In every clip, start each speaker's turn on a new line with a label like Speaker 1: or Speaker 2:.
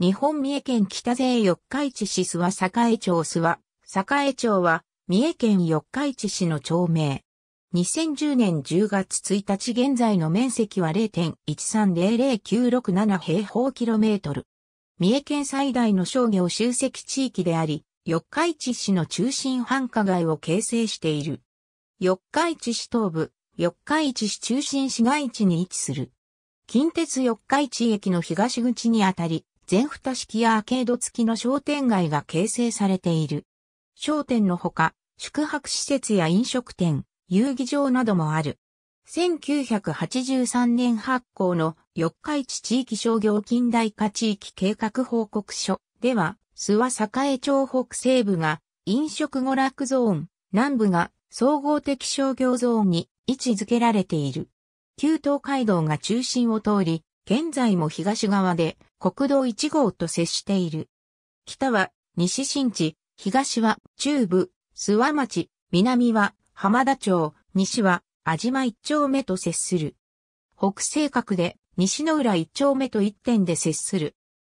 Speaker 1: 日本三重県北勢四日市市諏訪栄町諏訪栄町は三重県四日市市の町名。2010年10月1日現在の面積は0.1300967平方キロメートル。三重県最大の商業集積地域であり、四日市市の中心繁華街を形成している。四日市市東部、四日市市中心市街地に位置する。近鉄四日市駅の東口にあたり、全蓋式やアーケード付きの商店街が形成されている。商店のほか、宿泊施設や飲食店、遊戯場などもある。1983年発行の四日市地域商業近代化地域計画報告書では、諏訪栄町北西部が飲食娯楽ゾーン、南部が総合的商業ゾーンに位置づけられている。旧東海道が中心を通り、現在も東側で国道1号と接している。北は西新地、東は中部、諏訪町、南は浜田町、西は安島一丁目と接する。北西角で西の浦一丁目と一点で接する。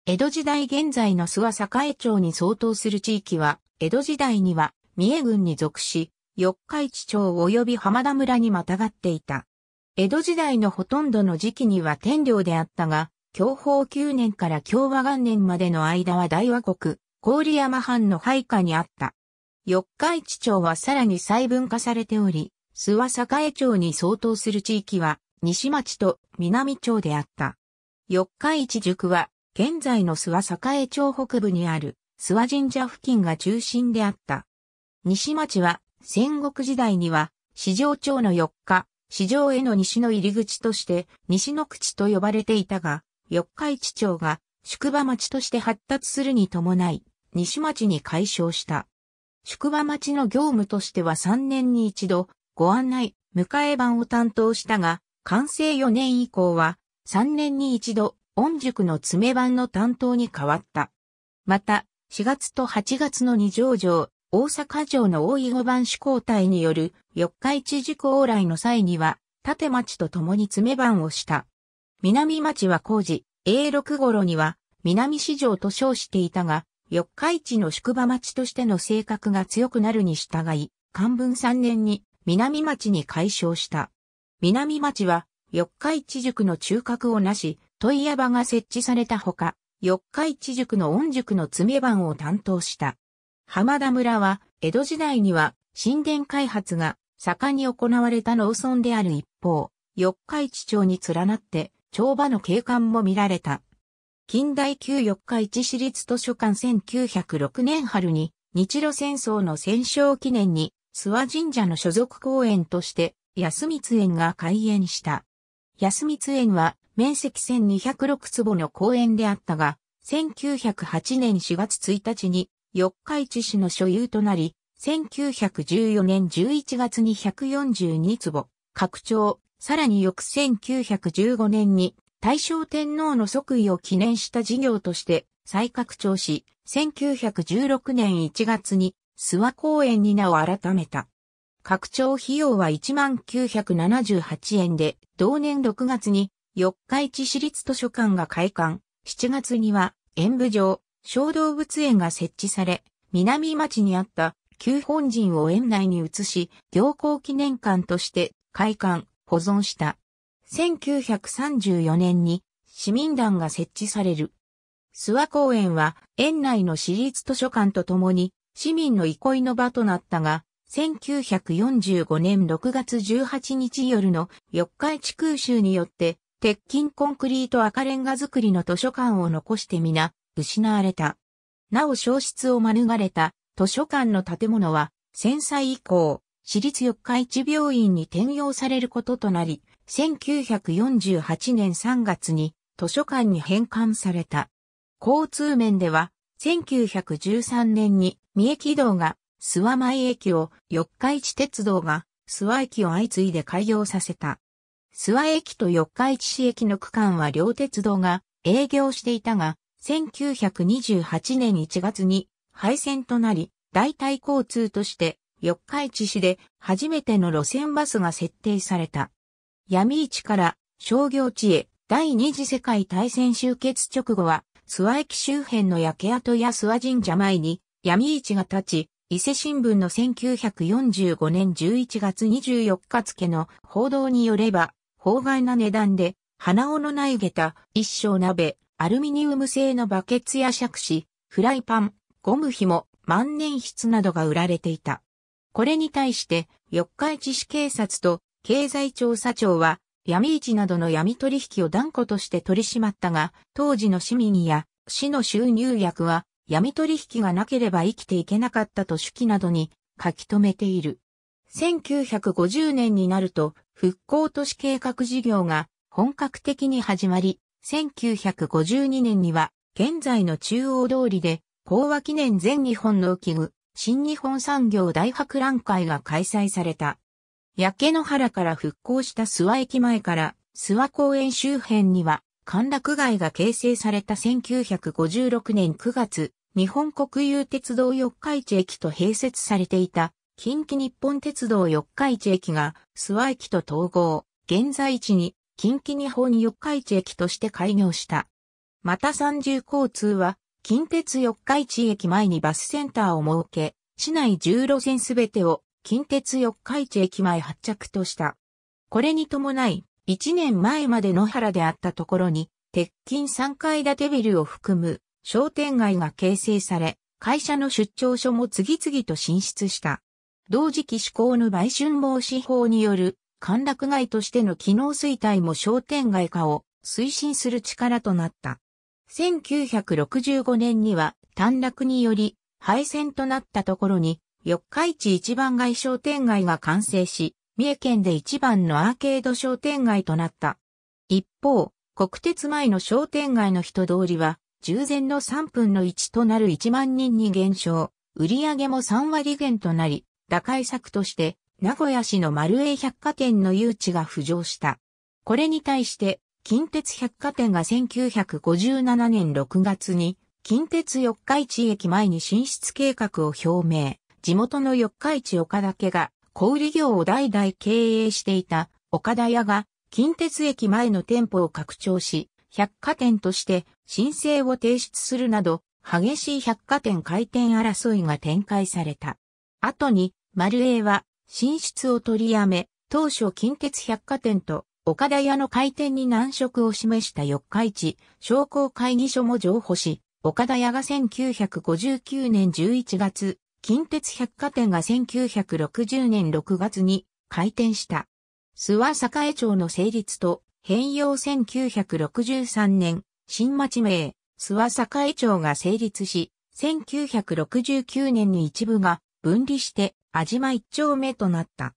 Speaker 1: 江戸時代現在の諏訪栄町に相当する地域は、江戸時代には三重郡に属し、四日市町及び浜田村にまたがっていた。江戸時代のほとんどの時期には天領であったが、享保9年から共和元年までの間は大和国、郡山藩の配下にあった。四日市町はさらに細分化されており、諏訪栄町に相当する地域は、西町と南町であった。四日市塾は、現在の諏訪栄町北部にある、諏訪神社付近が中心であった。西町は、戦国時代には、市場町の四日、市場への西の入り口として、西の口と呼ばれていたが、四日市町が宿場町として発達するに伴い、西町に解消した。宿場町の業務としては3年に一度、ご案内、迎え版を担当したが、完成4年以降は、3年に一度、御宿の詰め版の担当に変わった。また、4月と8月の二条城、大阪城の大井五番主交代による四日市事故往来の際には、立町と共に詰め番をした。南町は工事、A6 頃には、南市場と称していたが、四日市の宿場町としての性格が強くなるに従い、漢文3年に南町に改称した。南町は、四日市塾の中核をなし、問屋場が設置されたほか、四日市塾の御塾の詰番を担当した。浜田村は、江戸時代には、神殿開発が盛んに行われた農村である一方、四日市町に連なって、帳場の景観も見られた。近代旧四日市市立図書館1906年春に日露戦争の戦勝記念に諏訪神社の所属公園として安光園が開園した。安光園は面積1206坪の公園であったが、1908年4月1日に四日市市の所有となり、1914年11月に142坪、拡張、さらに翌1915年に大正天皇の即位を記念した事業として再拡張し、1916年1月に諏訪公園に名を改めた。拡張費用は1978円で、同年6月に四日市市立図書館が開館、7月には演舞場、小動物園が設置され、南町にあった旧本陣を園内に移し、行幸記念館として開館、保存した。1934年に市民団が設置される。諏訪公園は園内の私立図書館とともに市民の憩いの場となったが、1945年6月18日夜の四日市空襲によって鉄筋コンクリート赤レンガ造りの図書館を残して皆失われた。なお消失を免れた図書館の建物は戦災以降市立四日市病院に転用されることとなり、1948年3月に図書館に返還された。交通面では、1913年に三重軌道が諏訪前駅を四日市鉄道が諏訪駅を相次いで開業させた。諏訪駅と四日市市駅の区間は両鉄道が営業していたが、1928年1月に廃線となり、代替交通として四日市市で初めての路線バスが設定された。闇市から商業地へ第二次世界大戦終結直後は、諏訪駅周辺の焼け跡や諏訪神社前に闇市が立ち、伊勢新聞の1945年11月24日付の報道によれば、法外な値段で、花尾のない下駄、一升鍋、アルミニウム製のバケツや尺子、フライパン、ゴム紐、万年筆などが売られていた。これに対して、四日市市警察と経済調査庁は、闇市などの闇取引を断固として取り締まったが、当時の市民や市の収入薬は闇取引がなければ生きていけなかったと手記などに書き留めている。1950年になると復興都市計画事業が本格的に始まり、1952年には現在の中央通りで講和記念全日本の機具新日本産業大博覧会が開催された。焼け野原から復興した諏訪駅前から諏訪公園周辺には歓楽街が形成された1956年9月、日本国有鉄道四日市駅と併設されていた近畿日本鉄道四日市駅が諏訪駅と統合、現在地に近畿日本四日市駅として開業した。また三重交通は近鉄四日市駅前にバスセンターを設け、市内10路線すべてを近鉄四日市駅前発着とした。これに伴い、1年前まで野原であったところに、鉄筋3階建てビルを含む商店街が形成され、会社の出張所も次々と進出した。同時期施行の売春防止法による歓楽街としての機能衰退も商店街化を推進する力となった。1965年には短絡により廃線となったところに、四日市一番街商店街が完成し、三重県で一番のアーケード商店街となった。一方、国鉄前の商店街の人通りは、従前の3分の1となる1万人に減少、売上も3割減となり、打開策として、名古屋市の丸栄百貨店の誘致が浮上した。これに対して、近鉄百貨店が1957年6月に、近鉄四日市駅前に進出計画を表明。地元の四日市岡田家が、小売業を代々経営していた岡田屋が、近鉄駅前の店舗を拡張し、百貨店として申請を提出するなど、激しい百貨店開店争いが展開された。後に、丸栄は進出を取りやめ、当初近鉄百貨店と岡田屋の開店に難色を示した四日市商工会議所も譲歩し、岡田屋が1959年11月、近鉄百貨店が1960年6月に開店した。諏訪栄町の成立と、変容1963年、新町名、諏訪栄町が成立し、1969年に一部が分離して、味島一丁目となった。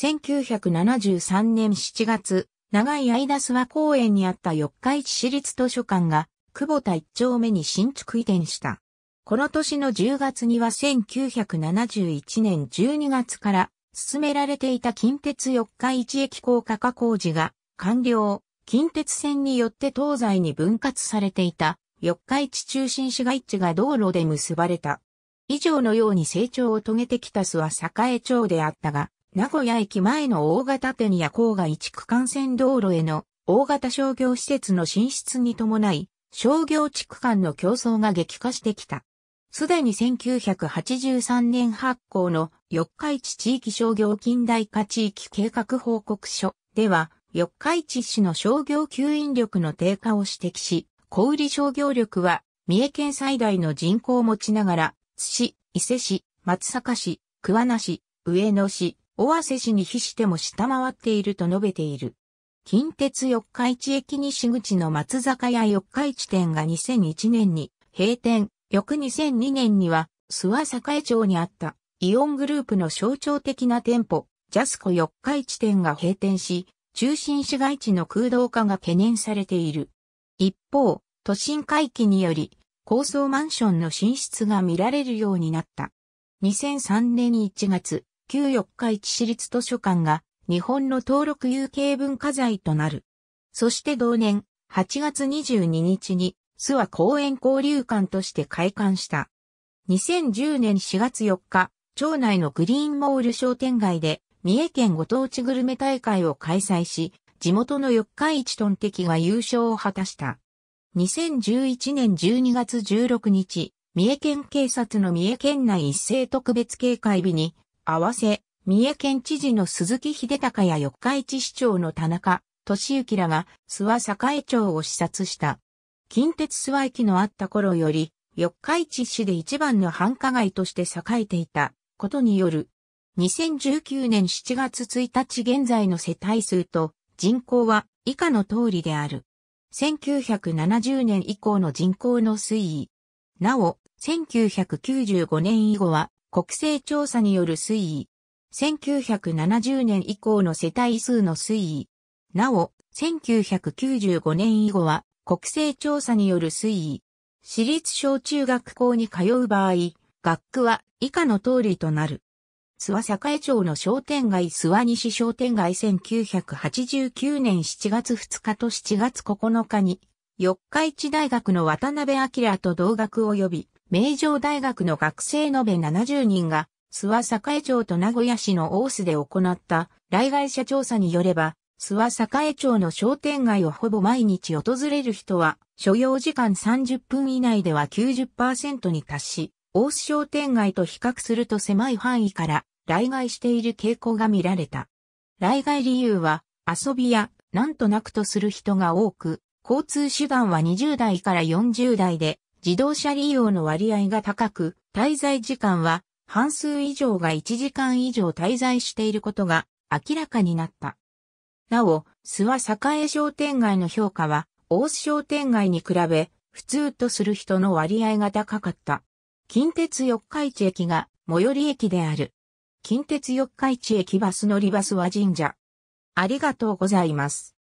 Speaker 1: 1973年7月、長い間諏訪公園にあった四日市市立図書館が、久保田一丁目に新築移転した。この年の10月には1971年12月から進められていた近鉄四日市駅高架化工事が完了、近鉄線によって東西に分割されていた四日市中心市街地が道路で結ばれた。以上のように成長を遂げてきた諏訪栄町であったが、名古屋駅前の大型店や郊外地区幹線道路への大型商業施設の進出に伴い、商業地区間の競争が激化してきた。すでに1983年発行の四日市地域商業近代化地域計画報告書では、四日市市の商業吸引力の低下を指摘し、小売商業力は三重県最大の人口を持ちながら、津市、伊勢市、松阪市、桑名市、上野市、尾鷲市に比しても下回っていると述べている。近鉄四日市駅西口の松坂屋四日市店が2001年に閉店、翌2002年には諏訪栄町にあったイオングループの象徴的な店舗、ジャスコ四日市店が閉店し、中心市街地の空洞化が懸念されている。一方、都心回帰により、高層マンションの進出が見られるようになった。2003年1月、旧四日市市立図書館が日本の登録有形文化財となる。そして同年8月22日に諏訪公園交流館として開館した。2010年4月4日、町内のグリーンモール商店街で三重県ご当地グルメ大会を開催し、地元の四日市トンテキが優勝を果たした。2011年12月16日、三重県警察の三重県内一斉特別警戒日に合わせ、三重県知事の鈴木秀隆や四日市市長の田中俊之らが諏訪栄町を視察した。近鉄諏訪駅のあった頃より、四日市市で一番の繁華街として栄えていたことによる。2019年7月1日現在の世帯数と人口は以下の通りである。1970年以降の人口の推移。なお、1995年以後は国勢調査による推移。1970年以降の世帯数の推移。なお、1995年以後は国勢調査による推移。私立小中学校に通う場合、学区は以下の通りとなる。諏訪栄町の商店街諏訪西商店街1989年7月2日と7月9日に、四日市大学の渡辺明と同学及び、名城大学の学生延べ70人が、諏訪栄町と名古屋市の大須で行った、来外者調査によれば、諏訪栄町の商店街をほぼ毎日訪れる人は、所要時間30分以内では90％に達し、大須商店街と比較すると狭い範囲から、来外している傾向が見られた。来外理由は、遊びや、なんとなくとする人が多く、交通手段は20代から40代で、自動車利用の割合が高く、滞在時間は半数以上が1時間以上滞在していることが明らかになった。なお、諏訪栄商店街の評価は、大須商店街に比べ、普通とする人の割合が高かった。近鉄四日市駅が最寄り駅である。近鉄四日市駅バス乗りバスは神社。ありがとうございます。